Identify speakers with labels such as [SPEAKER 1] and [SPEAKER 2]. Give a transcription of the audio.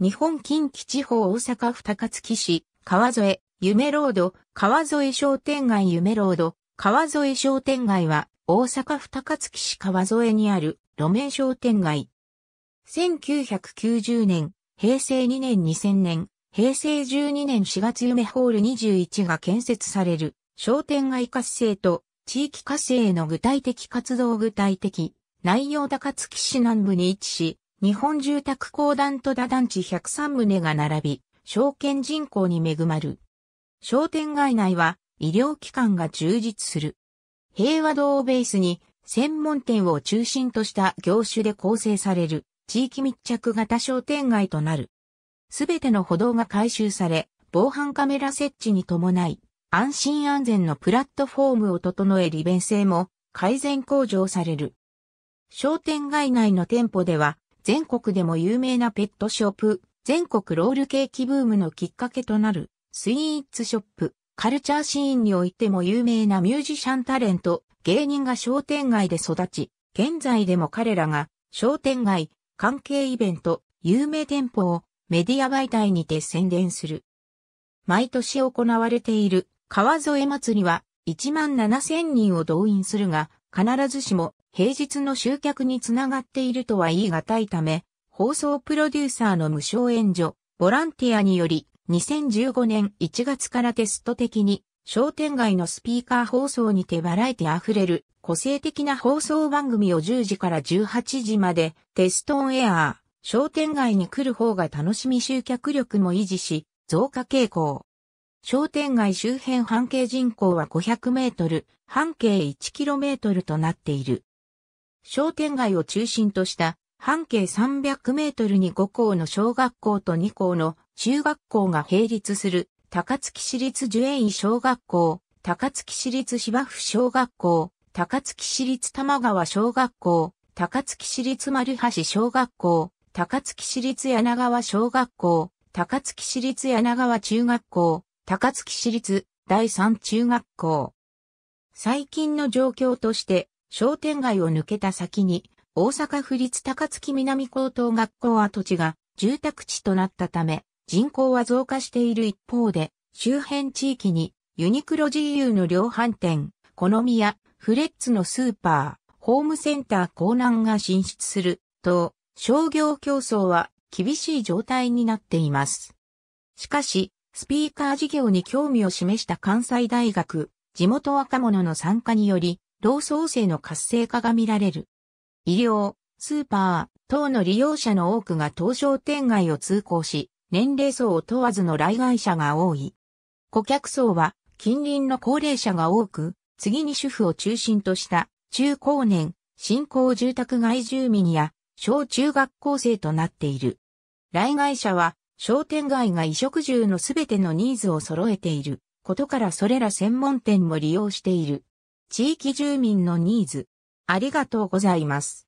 [SPEAKER 1] 日本近畿地方大阪府高槻市、川添、夢ロード、川添商店街夢ロード、川添商店街は、大阪府高槻市川添にある路面商店街。1990年、平成2年2000年、平成12年4月夢ホール21が建設される商店街活性と地域活性の具体的活動具体的内容高槻市南部に位置し、日本住宅公団戸田団地103棟が並び、証券人口に恵まる。商店街内は医療機関が充実する。平和堂をベースに専門店を中心とした業種で構成される地域密着型商店街となる。すべての歩道が改修され、防犯カメラ設置に伴い、安心安全のプラットフォームを整え利便性も改善向上される。商店街内の店舗では全国でも有名なペットショップ、全国ロールケーキブームのきっかけとなる、スイーツショップ、カルチャーシーンにおいても有名なミュージシャンタレント、芸人が商店街で育ち、現在でも彼らが商店街、関係イベント、有名店舗をメディア媒体にて宣伝する。毎年行われている川添祭りは1万7000人を動員するが、必ずしも平日の集客につながっているとは言い難いため、放送プロデューサーの無償援助、ボランティアにより、2015年1月からテスト的に、商店街のスピーカー放送にてバラエティ溢れる個性的な放送番組を10時から18時までテストオンエア商店街に来る方が楽しみ集客力も維持し、増加傾向。商店街周辺半径人口は500メートル、半径1キロメートルとなっている。商店街を中心とした半径300メートルに5校の小学校と2校の中学校が並立する高槻市立樹園小学校、高槻市立芝生小学校、高槻市立玉川小学校、高槻市立丸橋小学校、高槻市立柳川小学校、高槻市立柳川中学校、高槻市立第三中学校。最近の状況として、商店街を抜けた先に、大阪府立高槻南高等学校跡地が住宅地となったため、人口は増加している一方で、周辺地域にユニクロ GU の量販店、好みやフレッツのスーパー、ホームセンター港南が進出すると、商業競争は厳しい状態になっています。しかし、スピーカー事業に興味を示した関西大学、地元若者の参加により、老僧生の活性化が見られる。医療、スーパー等の利用者の多くが東商店街を通行し、年齢層を問わずの来外者が多い。顧客層は近隣の高齢者が多く、次に主婦を中心とした中高年、新興住宅街住民や小中学校生となっている。来外者は商店街が衣食住のすべてのニーズを揃えていることからそれら専門店も利用している。地域住民のニーズ。ありがとうございます。